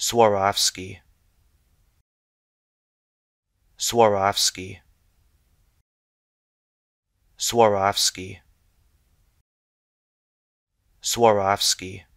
Swarovski Swarovski Swarovski Swarovski